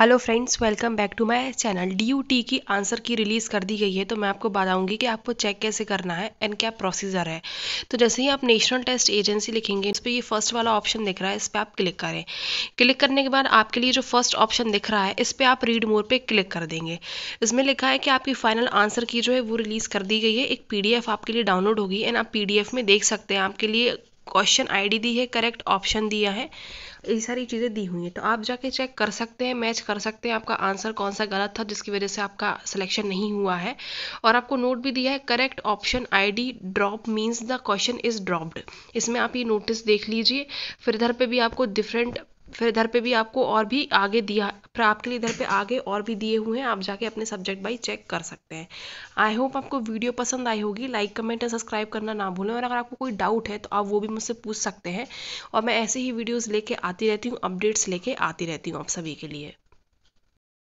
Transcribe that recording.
hello friends welcome back to my channel D की answer key release कर दी गई है तो मैं आपको बताऊंगी कि आपको चेक कैसे करना है एंड क्या प्रोसीजर है तो जैसे ही आप नेशनल टेस्ट एजेंसी लिखेंगे इस पर ये फर्स्ट वाला ऑप्शन दिख रहा है इस पर आप क्लिक करें क्लिक करने के बाद आपके लिए जो फर्स्ट ऑप्शन दिख रहा है इस पर आप रीड मोर पर क्लिक कर देंगे इसमें लिखा है कि आपकी फाइनल आंसर की जो है वो रिलीज़ कर दी गई है एक पी आपके लिए डाउनलोड होगी एंड आप पी में देख सकते हैं आपके लिए क्वेश्चन आईडी दी है करेक्ट ऑप्शन दिया है ये सारी चीज़ें दी हुई हैं तो आप जाके चेक कर सकते हैं मैच कर सकते हैं आपका आंसर कौन सा गलत था जिसकी वजह से आपका सिलेक्शन नहीं हुआ है और आपको नोट भी दिया है correct option ID drop means the question is dropped इसमें आप ये नोटिस देख लीजिए फिर इधर पे भी आपको डिफरेंट फिर इधर पे भी आपको और भी आगे दिया फिर आपके लिए इधर पे आगे और भी दिए हुए हैं आप जाके अपने सब्जेक्ट बाई चेक कर सकते हैं आई होप आपको वीडियो पसंद आई होगी लाइक कमेंट और सब्सक्राइब करना ना भूलें और अगर आपको कोई डाउट है तो आप वो भी मुझसे पूछ सकते हैं और मैं ऐसे ही वीडियोज़ लेके आती रहती हूँ अपडेट्स लेके आती रहती हूँ आप सभी के लिए